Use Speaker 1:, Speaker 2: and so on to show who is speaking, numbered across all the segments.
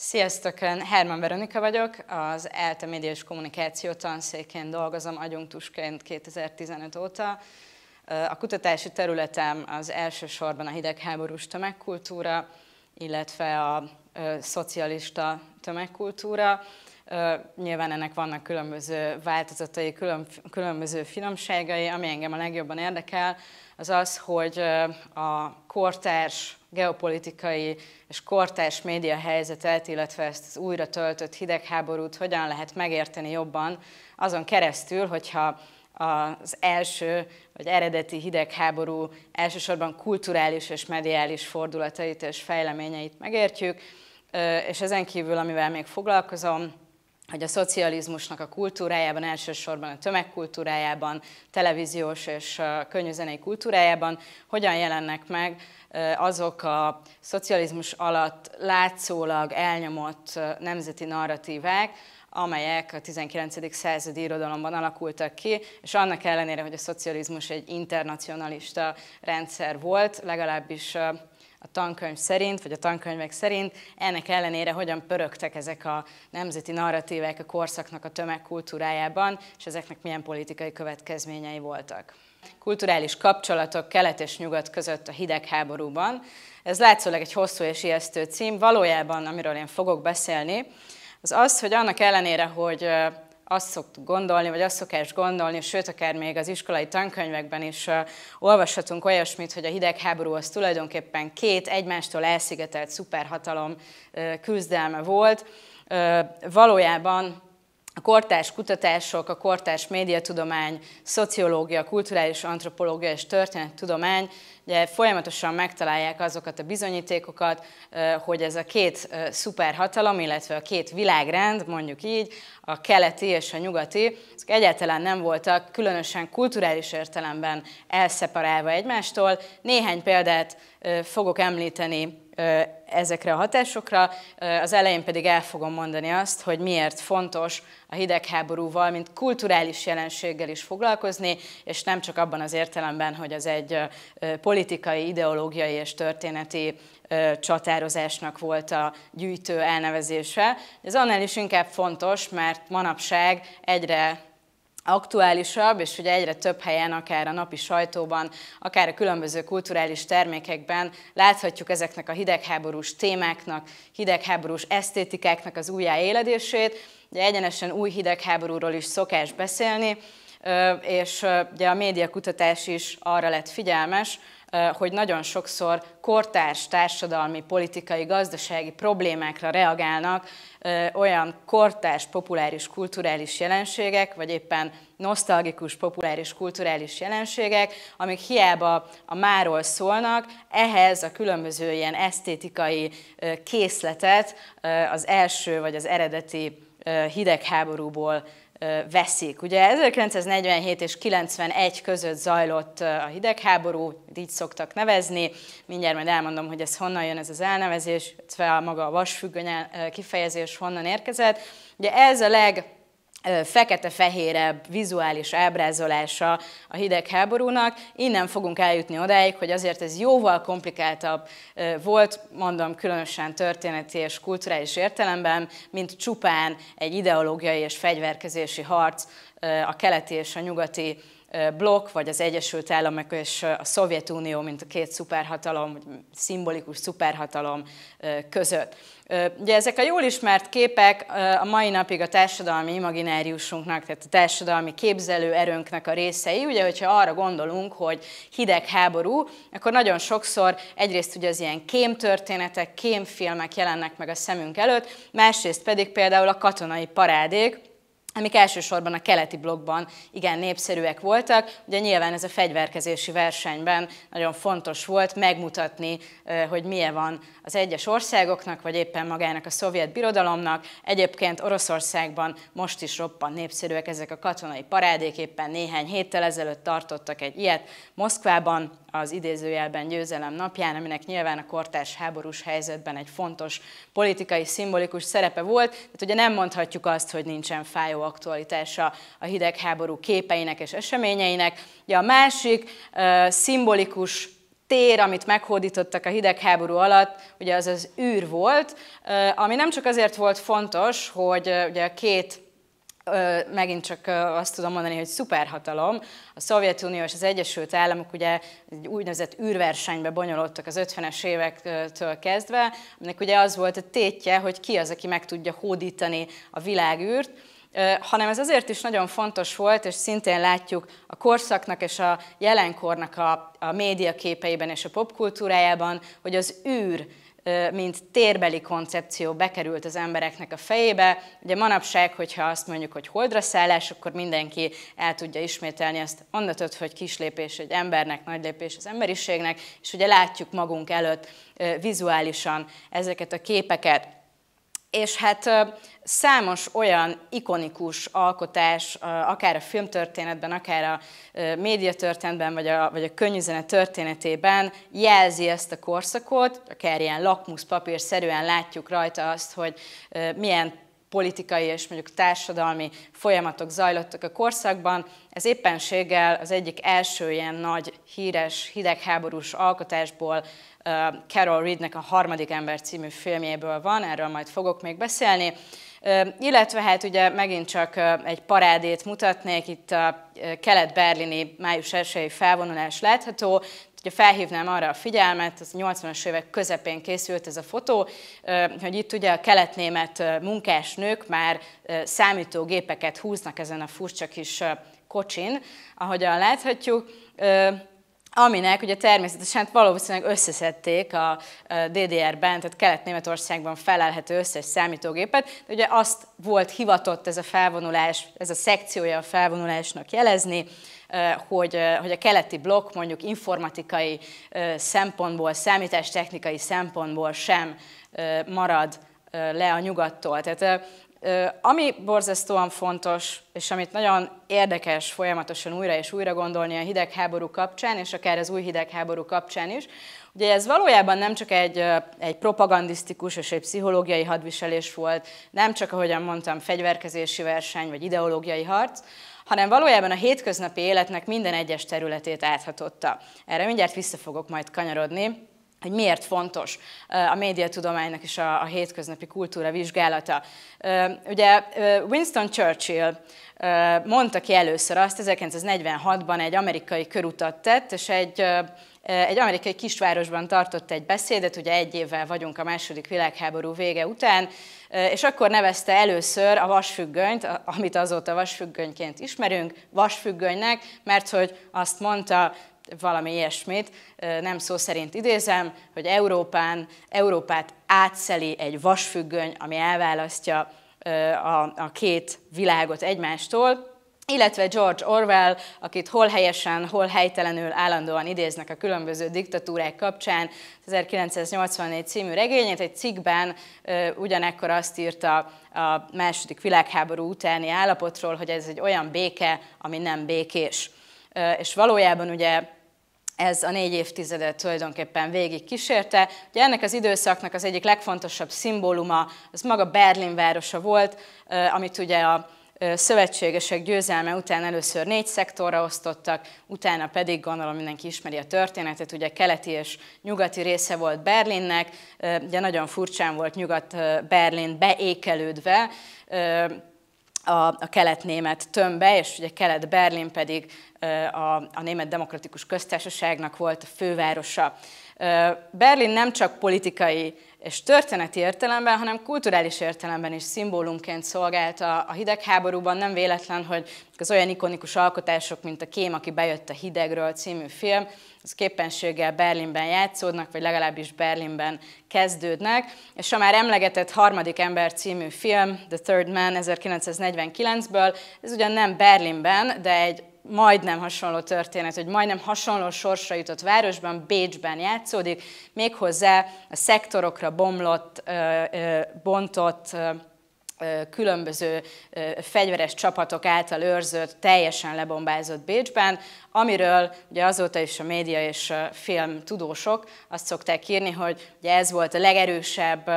Speaker 1: Sziasztok, én Herman Veronika vagyok, az ELTE Média és Kommunikáció tanszékén dolgozom agyunktusként 2015 óta. A kutatási területem az elsősorban a hidegháborús tömegkultúra, illetve a szocialista tömegkultúra. Nyilván ennek vannak különböző változatai, különböző finomságai, ami engem a legjobban érdekel, az az, hogy a kortárs geopolitikai és kortárs média helyzetet, illetve ezt az újra töltött hidegháborút hogyan lehet megérteni jobban, azon keresztül, hogyha az első vagy eredeti hidegháború elsősorban kulturális és mediális fordulatait és fejleményeit megértjük, és ezen kívül, amivel még foglalkozom, hogy a szocializmusnak a kultúrájában, elsősorban a tömegkultúrájában, televíziós és könnyűzenei kultúrájában hogyan jelennek meg azok a szocializmus alatt látszólag elnyomott nemzeti narratívák, amelyek a 19. századi irodalomban alakultak ki, és annak ellenére, hogy a szocializmus egy internacionalista rendszer volt, legalábbis a tankönyv szerint, vagy a tankönyvek szerint. Ennek ellenére hogyan pörögtek ezek a nemzeti narratívek a korszaknak a tömegkultúrájában, és ezeknek milyen politikai következményei voltak. Kulturális kapcsolatok kelet és nyugat között a hidegháborúban. Ez látszólag egy hosszú és ijesztő cím. Valójában, amiről én fogok beszélni, az az, hogy annak ellenére, hogy azt szoktuk gondolni, vagy azt szokás gondolni, sőt, akár még az iskolai tankönyvekben is olvashatunk olyasmit, hogy a hidegháború az tulajdonképpen két egymástól elszigetelt szuperhatalom küzdelme volt. valójában a kortárs kutatások, a kortárs médiatudomány, szociológia, kulturális antropológia és történettudomány ugye folyamatosan megtalálják azokat a bizonyítékokat, hogy ez a két szuperhatalom, illetve a két világrend, mondjuk így, a keleti és a nyugati, ezek egyáltalán nem voltak különösen kulturális értelemben elszeparálva egymástól. Néhány példát fogok említeni ezekre a hatásokra, az elején pedig el fogom mondani azt, hogy miért fontos a hidegháborúval, mint kulturális jelenséggel is foglalkozni, és nem csak abban az értelemben, hogy az egy politikai, ideológiai és történeti csatározásnak volt a gyűjtő elnevezése. Ez annál is inkább fontos, mert manapság egyre aktuálisabb, és ugye egyre több helyen, akár a napi sajtóban, akár a különböző kulturális termékekben láthatjuk ezeknek a hidegháborús témáknak, hidegháborús esztétikáknak az újjáéledését. Ugye egyenesen új hidegháborúról is szokás beszélni, és ugye a médiakutatás is arra lett figyelmes, hogy nagyon sokszor kortárs társadalmi, politikai, gazdasági problémákra reagálnak olyan kortárs, populáris, kulturális jelenségek, vagy éppen nosztalgikus, populáris, kulturális jelenségek, amik hiába a máról szólnak, ehhez a különböző ilyen esztétikai készletet az első vagy az eredeti hidegháborúból veszik. Ugye 1947 és 91 között zajlott a hidegháború, így szoktak nevezni, mindjárt majd elmondom, hogy ez honnan jön ez az elnevezés, illetve maga a vasfüggöny kifejezés honnan érkezett. Ugye ez a leg fekete-fehérebb vizuális ábrázolása a hidegháborúnak. Innen fogunk eljutni odáig, hogy azért ez jóval komplikáltabb volt, mondom különösen történeti és kulturális értelemben, mint csupán egy ideológiai és fegyverkezési harc a keleti és a nyugati blokk, vagy az Egyesült Államok és a Szovjetunió, mint a két szuperhatalom, szimbolikus szuperhatalom között. Ugye ezek a jól ismert képek a mai napig a társadalmi imagináriusunknak, tehát a társadalmi képzelő erőnknek a részei. Ugye, hogyha arra gondolunk, hogy hideg háború, akkor nagyon sokszor egyrészt ugye az ilyen kémtörténetek, kémfilmek jelennek meg a szemünk előtt, másrészt pedig például a katonai parádék, amik elsősorban a keleti blokkban igen népszerűek voltak. Ugye nyilván ez a fegyverkezési versenyben nagyon fontos volt megmutatni, hogy milyen van az egyes országoknak, vagy éppen magának a szovjet birodalomnak. Egyébként Oroszországban most is roppan népszerűek ezek a katonai parádék, éppen néhány héttel ezelőtt tartottak egy ilyet Moszkvában, az idézőjelben győzelem napján, aminek nyilván a kortárs háborús helyzetben egy fontos politikai, szimbolikus szerepe volt. Tehát ugye nem mondhatjuk azt, hogy nincsen fájó aktualitása a hidegháború képeinek és eseményeinek. Ugye a másik uh, szimbolikus tér, amit meghódítottak a hidegháború alatt, ugye az az űr volt, ami nem csak azért volt fontos, hogy ugye a két megint csak azt tudom mondani, hogy szuperhatalom. A Szovjetunió és az Egyesült Államok ugye egy úgynevezett űrversenybe bonyolódtak az 50-es évektől kezdve, aminek ugye az volt a tétje, hogy ki az, aki meg tudja hódítani a világűrt, hanem ez azért is nagyon fontos volt, és szintén látjuk a korszaknak és a jelenkornak a, a média képeiben és a popkultúrájában, hogy az űr mint térbeli koncepció bekerült az embereknek a fejébe. Ugye manapság, hogyha azt mondjuk, hogy holdra szállás, akkor mindenki el tudja ismételni ezt a mondatot, hogy kis lépés egy embernek, nagy lépés az emberiségnek, és ugye látjuk magunk előtt vizuálisan ezeket a képeket. És hát számos olyan ikonikus alkotás, akár a filmtörténetben, akár a médiatörténetben, vagy a, vagy a könnyűzene történetében jelzi ezt a korszakot, akár ilyen lakmuszpapír szerűen látjuk rajta azt, hogy milyen politikai és mondjuk társadalmi folyamatok zajlottak a korszakban. Ez éppenséggel az egyik első ilyen nagy, híres, hidegháborús alkotásból Carol Reednek a Harmadik ember című filmjéből van, erről majd fogok még beszélni. Illetve hát ugye megint csak egy parádét mutatnék, itt a kelet-berlini május 1 felvonulás látható, Ugye felhívnám arra a figyelmet, az 80-as évek közepén készült ez a fotó, hogy itt ugye a keletnémet munkásnők már számítógépeket húznak ezen a furcsa kis kocsin, ahogyan láthatjuk, aminek ugye természetesen hát valószínűleg összeszedték a DDR-ben, tehát Kelet-Németországban felelhető összes számítógépet, de ugye azt volt hivatott ez a felvonulás, ez a szekciója a felvonulásnak jelezni, hogy, hogy a keleti blokk mondjuk informatikai szempontból, számítástechnikai szempontból sem marad le a nyugattól. Tehát ami borzasztóan fontos, és amit nagyon érdekes folyamatosan újra és újra gondolni a hidegháború kapcsán, és akár az új hidegháború kapcsán is, ugye ez valójában nem csak egy, egy propagandisztikus és egy pszichológiai hadviselés volt, nem csak, ahogyan mondtam, fegyverkezési verseny vagy ideológiai harc, hanem valójában a hétköznapi életnek minden egyes területét áthatotta. Erre mindjárt vissza fogok majd kanyarodni, hogy miért fontos eh, a médiatudománynak és a, a hétköznapi kultúra vizsgálata. Eh, ugye eh, Winston Churchill mondta ki először azt, 1946-ban egy amerikai körutat tett, és egy egy amerikai kisvárosban tartott egy beszédet, ugye egy évvel vagyunk a második világháború vége után, és akkor nevezte először a vasfüggönyt, amit azóta vasfüggönyként ismerünk, vasfüggönynek, mert hogy azt mondta, valami ilyesmit, nem szó szerint idézem, hogy Európán, Európát átszeli egy vasfüggöny, ami elválasztja a, a két világot egymástól, illetve George Orwell, akit hol helyesen, hol helytelenül állandóan idéznek a különböző diktatúrák kapcsán, 1984 című regényét egy cikkben ugyanekkor azt írta a második világháború utáni állapotról, hogy ez egy olyan béke, ami nem békés. És valójában ugye ez a négy évtizedet tulajdonképpen végig kísérte. Ugye ennek az időszaknak az egyik legfontosabb szimbóluma, az maga Berlin városa volt, amit ugye a szövetségesek győzelme után először négy szektorra osztottak, utána pedig gondolom mindenki ismeri a történetet, ugye keleti és nyugati része volt Berlinnek, ugye nagyon furcsán volt Nyugat-Berlin beékelődve, a, kelet-német tömbbe, és ugye Kelet-Berlin pedig a, a Német Demokratikus Köztársaságnak volt a fővárosa. Berlin nem csak politikai és történeti értelemben, hanem kulturális értelemben is szimbólumként szolgált a, a hidegháborúban. Nem véletlen, hogy az olyan ikonikus alkotások, mint a Kém, aki bejött a hidegről című film, az képességgel Berlinben játszódnak, vagy legalábbis Berlinben kezdődnek. És a már emlegetett Harmadik ember című film, The Third Man 1949-ből, ez ugyan nem Berlinben, de egy majdnem hasonló történet, hogy majdnem hasonló sorsra jutott városban, Bécsben játszódik, méghozzá a szektorokra bomlott, bontott különböző fegyveres csapatok által őrzött, teljesen lebombázott Bécsben, amiről ugye azóta is a média és a film tudósok azt szokták írni, hogy ugye ez volt a legerősebb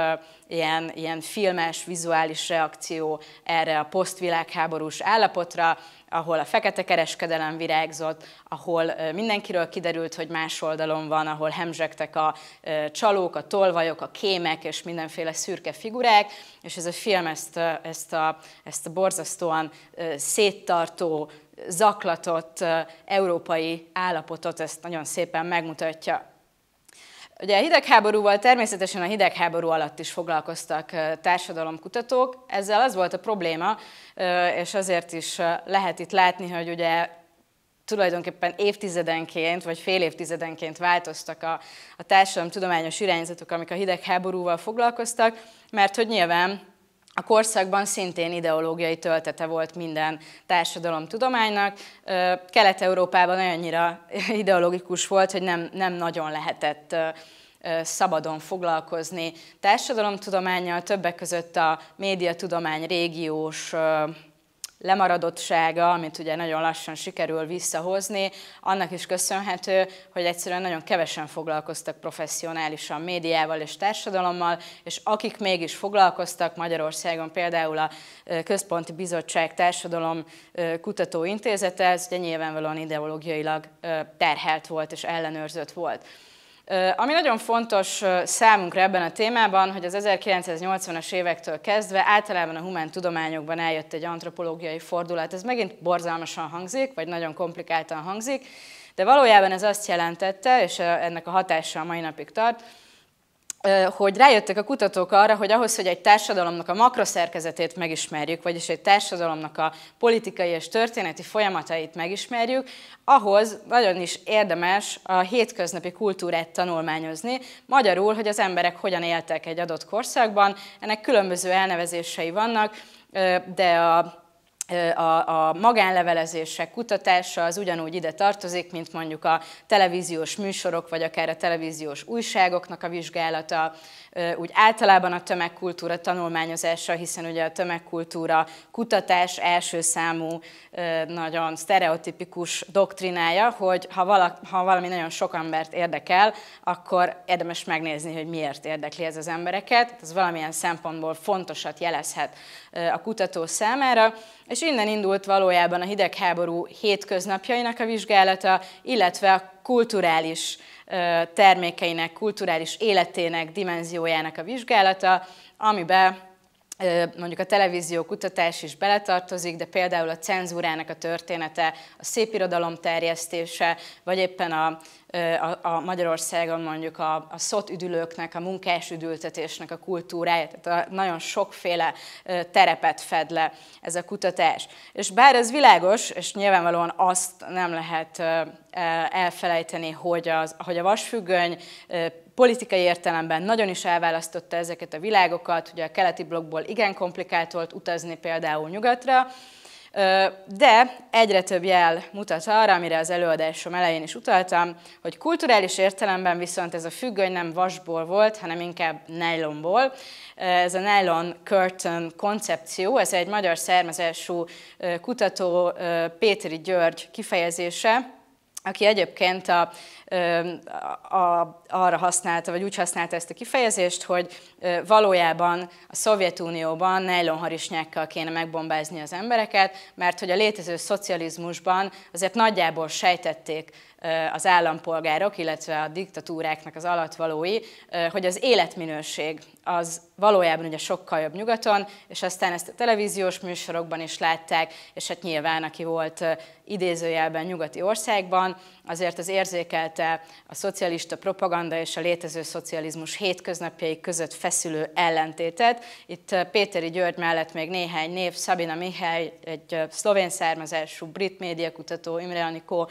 Speaker 1: ilyen, ilyen filmes, vizuális reakció erre a posztvilágháborús állapotra, ahol a fekete kereskedelem virágzott, ahol mindenkiről kiderült, hogy más oldalon van, ahol hemzsegtek a csalók, a tolvajok, a kémek és mindenféle szürke figurák, és ez a film ezt, ezt, a, ezt a borzasztóan széttartó, zaklatott európai állapotot, ezt nagyon szépen megmutatja. Ugye a hidegháborúval természetesen a hidegháború alatt is foglalkoztak társadalomkutatók, ezzel az volt a probléma, és azért is lehet itt látni, hogy ugye tulajdonképpen évtizedenként vagy fél évtizedenként változtak a, a tudományos irányzatok, amik a hidegháborúval foglalkoztak, mert hogy nyilván a korszakban szintén ideológiai töltete volt minden társadalomtudománynak. Kelet-Európában olyannyira ideológikus volt, hogy nem, nem nagyon lehetett szabadon foglalkozni társadalomtudományjal, többek között a médiatudomány régiós lemaradottsága, amit ugye nagyon lassan sikerül visszahozni, annak is köszönhető, hogy egyszerűen nagyon kevesen foglalkoztak professzionálisan médiával és társadalommal, és akik mégis foglalkoztak Magyarországon, például a Központi Bizottság Társadalom Intézete, ez ugye nyilvánvalóan ideológiailag terhelt volt és ellenőrzött volt. Ami nagyon fontos számunkra ebben a témában, hogy az 1980-as évektől kezdve általában a humán tudományokban eljött egy antropológiai fordulat. Ez megint borzalmasan hangzik, vagy nagyon komplikáltan hangzik, de valójában ez azt jelentette, és ennek a hatása a mai napig tart, hogy rájöttek a kutatók arra, hogy ahhoz, hogy egy társadalomnak a makroszerkezetét megismerjük, vagyis egy társadalomnak a politikai és történeti folyamatait megismerjük, ahhoz nagyon is érdemes a hétköznapi kultúrát tanulmányozni, magyarul, hogy az emberek hogyan éltek egy adott korszakban, ennek különböző elnevezései vannak, de a a, a magánlevelezések kutatása az ugyanúgy ide tartozik, mint mondjuk a televíziós műsorok, vagy akár a televíziós újságoknak a vizsgálata, úgy általában a tömegkultúra tanulmányozása, hiszen ugye a tömegkultúra kutatás első számú, nagyon sztereotipikus doktrinája, hogy ha, vala, ha valami nagyon sok embert érdekel, akkor érdemes megnézni, hogy miért érdekli ez az embereket. Ez valamilyen szempontból fontosat jelezhet a kutató számára, és és innen indult valójában a hidegháború hétköznapjainak a vizsgálata, illetve a kulturális termékeinek, kulturális életének dimenziójának a vizsgálata, amiben mondjuk a televízió kutatás is beletartozik, de például a cenzúrának a története, a szépirodalom terjesztése, vagy éppen a, a, a Magyarországon mondjuk a, a szot üdülőknek, a munkás üdültetésnek a kultúrája, tehát a, nagyon sokféle terepet fed le ez a kutatás. És bár ez világos, és nyilvánvalóan azt nem lehet e, elfelejteni, hogy, az, hogy a vasfüggöny politikai értelemben nagyon is elválasztotta ezeket a világokat, ugye a keleti blokkból igen komplikált volt utazni például nyugatra, de egyre több jel mutat arra, amire az előadásom elején is utaltam, hogy kulturális értelemben viszont ez a függöny nem vasból volt, hanem inkább nylonból. Ez a nylon curtain koncepció, ez egy magyar származású kutató Péteri György kifejezése, aki egyébként a, a, a, arra használta, vagy úgy használta ezt a kifejezést, hogy valójában a Szovjetunióban nejlonharisnyákkal kéne megbombázni az embereket, mert hogy a létező szocializmusban azért nagyjából sejtették az állampolgárok, illetve a diktatúráknak az alatvalói, hogy az életminőség az valójában ugye sokkal jobb nyugaton, és aztán ezt a televíziós műsorokban is látták, és hát nyilván, aki volt idézőjelben nyugati országban, azért az érzékelte a szocialista propaganda és a létező szocializmus hétköznapjai között feszülő ellentétet. Itt Péteri György mellett még néhány név, Szabina Mihály, egy szlovén származású brit médiakutató, Imre Anikó,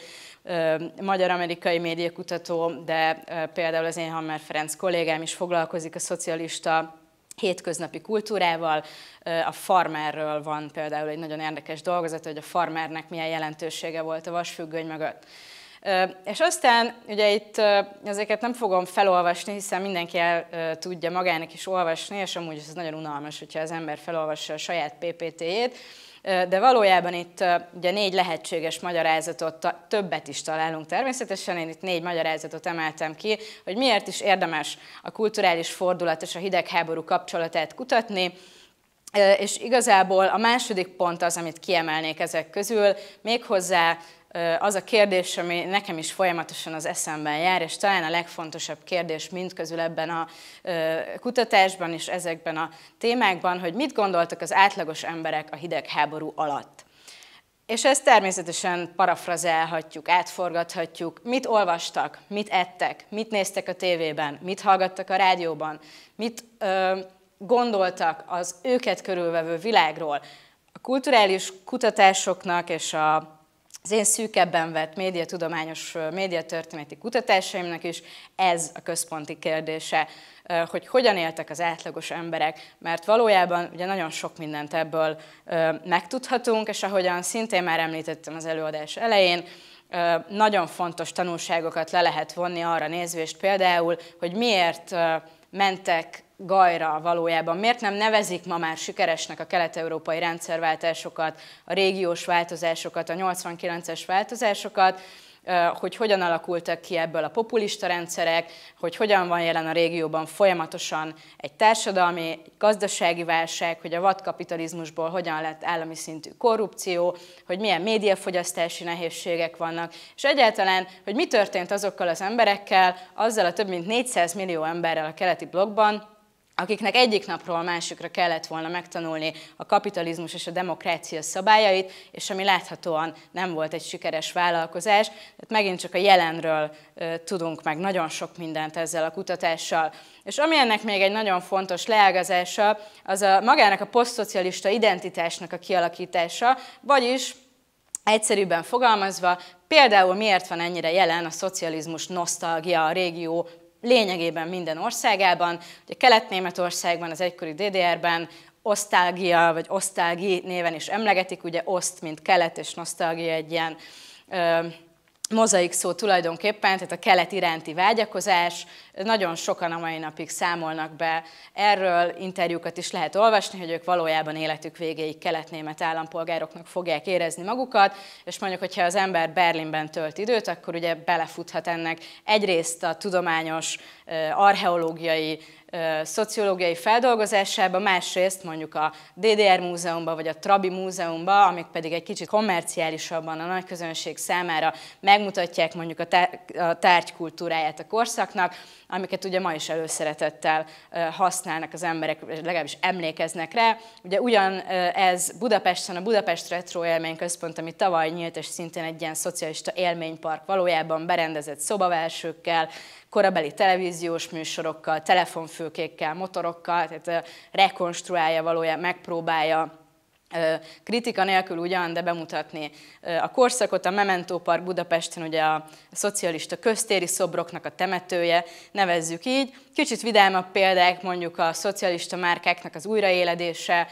Speaker 1: magyar-amerikai médiakutató, de például az én Hammer Ferenc kollégám is foglalkozik a szocialista a hétköznapi kultúrával. A farmerről van például egy nagyon érdekes dolgozat, hogy a farmernek milyen jelentősége volt a vasfüggöny mögött. És aztán ugye itt ezeket nem fogom felolvasni, hiszen mindenki el tudja magának is olvasni, és amúgy ez nagyon unalmas, hogyha az ember felolvassa a saját PPT-jét, de valójában itt ugye négy lehetséges magyarázatot, többet is találunk természetesen, én itt négy magyarázatot emeltem ki, hogy miért is érdemes a kulturális fordulat és a hidegháború kapcsolatát kutatni, és igazából a második pont az, amit kiemelnék ezek közül, méghozzá az a kérdés, ami nekem is folyamatosan az eszemben jár, és talán a legfontosabb kérdés mindközül ebben a kutatásban és ezekben a témákban, hogy mit gondoltak az átlagos emberek a hidegháború alatt. És ezt természetesen parafrazálhatjuk, átforgathatjuk, mit olvastak, mit ettek, mit néztek a tévében, mit hallgattak a rádióban, mit ö, gondoltak az őket körülvevő világról. A kulturális kutatásoknak és a az én szűkebben vett médiatudományos, médiatörténeti kutatásaimnak is ez a központi kérdése, hogy hogyan éltek az átlagos emberek, mert valójában ugye nagyon sok mindent ebből megtudhatunk, és ahogyan szintén már említettem az előadás elején, nagyon fontos tanulságokat le lehet vonni arra nézvést például, hogy miért mentek gajra valójában? Miért nem nevezik ma már sikeresnek a kelet-európai rendszerváltásokat, a régiós változásokat, a 89-es változásokat, hogy hogyan alakultak ki ebből a populista rendszerek, hogy hogyan van jelen a régióban folyamatosan egy társadalmi, egy gazdasági válság, hogy a vadkapitalizmusból hogyan lett állami szintű korrupció, hogy milyen médiafogyasztási nehézségek vannak, és egyáltalán, hogy mi történt azokkal az emberekkel, azzal a több mint 400 millió emberrel a keleti blogban, akiknek egyik napról másikra kellett volna megtanulni a kapitalizmus és a demokrácia szabályait, és ami láthatóan nem volt egy sikeres vállalkozás. Tehát megint csak a jelenről tudunk meg nagyon sok mindent ezzel a kutatással. És ami ennek még egy nagyon fontos leágazása, az a magának a posztszocialista identitásnak a kialakítása, vagyis egyszerűbben fogalmazva, Például miért van ennyire jelen a szocializmus nosztalgia a régió lényegében minden országában. Ugye Kelet-Németországban, az egykori DDR-ben osztálgia vagy osztálgi néven is emlegetik, ugye oszt, mint kelet, és nosztalgia egy ilyen ö, mozaik szó tulajdonképpen, tehát a kelet iránti vágyakozás, nagyon sokan a mai napig számolnak be erről, interjúkat is lehet olvasni, hogy ők valójában életük végéig keletnémet állampolgároknak fogják érezni magukat, és mondjuk, hogyha az ember Berlinben tölt időt, akkor ugye belefuthat ennek egyrészt a tudományos, archeológiai szociológiai feldolgozásába, másrészt mondjuk a DDR múzeumba vagy a Trabi múzeumba, amik pedig egy kicsit komerciálisabban a nagy közönség számára megmutatják mondjuk a, tárgykultúráját a korszaknak, amiket ugye ma is előszeretettel használnak az emberek, legalábbis emlékeznek rá. Ugye ugyan ez Budapesten, a Budapest Retro Élményközpont, ami tavaly nyílt, és szintén egy ilyen szocialista élménypark valójában berendezett szobaversőkkel, korabeli televíziós műsorokkal, telefonfő fülkékkel, motorokkal, tehát rekonstruálja valójában, megpróbálja kritika nélkül ugyan, de bemutatni a korszakot, a Memento Park Budapesten ugye a szocialista köztéri szobroknak a temetője, nevezzük így. Kicsit vidámabb példák mondjuk a szocialista márkáknak az újraéledése,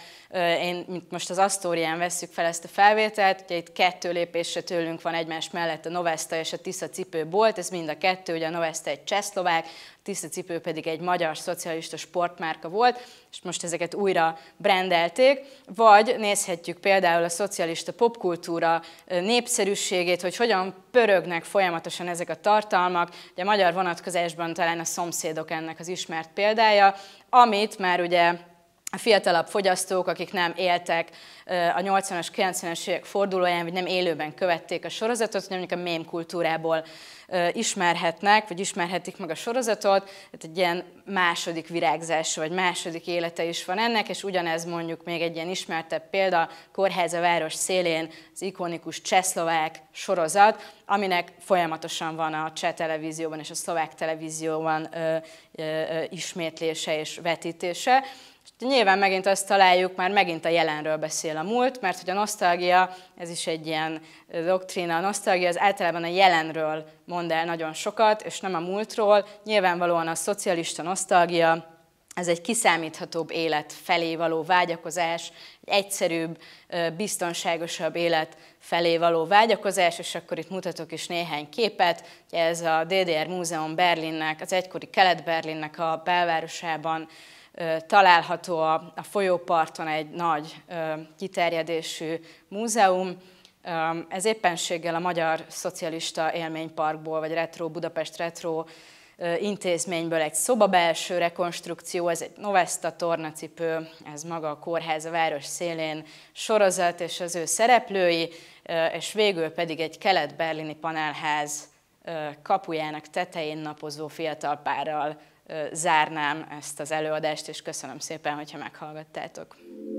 Speaker 1: én mint most az Asztórián vesszük fel ezt a felvételt, ugye itt kettő lépésre tőlünk van egymás mellett a Novesta és a Tisza cipőbolt, ez mind a kettő, ugye a Novesta egy csehszlovák, cipő pedig egy magyar szocialista sportmárka volt, és most ezeket újra brendelték, vagy nézhetjük például a szocialista popkultúra népszerűségét, hogy hogyan pörögnek folyamatosan ezek a tartalmak, ugye a magyar vonatkozásban talán a szomszédok ennek az ismert példája, amit már ugye a fiatalabb fogyasztók, akik nem éltek a 80-as, 90-es évek fordulóján, vagy nem élőben követték a sorozatot, hogy mondjuk a mém kultúrából ismerhetnek, vagy ismerhetik meg a sorozatot, tehát egy ilyen második virágzása, vagy második élete is van ennek, és ugyanez mondjuk még egy ilyen ismertebb példa, a város szélén az ikonikus csehszlovák sorozat, aminek folyamatosan van a cseh televízióban és a szlovák televízióban ismétlése és vetítése, Nyilván megint azt találjuk, már megint a jelenről beszél a múlt, mert hogy a nosztalgia, ez is egy ilyen doktrína, a nosztalgia az általában a jelenről mond el nagyon sokat, és nem a múltról. Nyilvánvalóan a szocialista nosztalgia, ez egy kiszámíthatóbb élet felé való vágyakozás, egy egyszerűbb, biztonságosabb élet felé való vágyakozás, és akkor itt mutatok is néhány képet. Ugye ez a DDR Múzeum Berlinnek, az egykori Kelet-Berlinnek a belvárosában található a, a folyóparton egy nagy kiterjedésű múzeum, ez éppenséggel a Magyar Szocialista Élményparkból, vagy Retro Budapest Retro intézményből egy szobabelső rekonstrukció, ez egy Novesta tornacipő, ez maga a kórház a város szélén sorozat és az ő szereplői, és végül pedig egy kelet-berlini panelház kapujának tetején napozó fiatal párral zárnám ezt az előadást, és köszönöm szépen, hogyha meghallgattátok.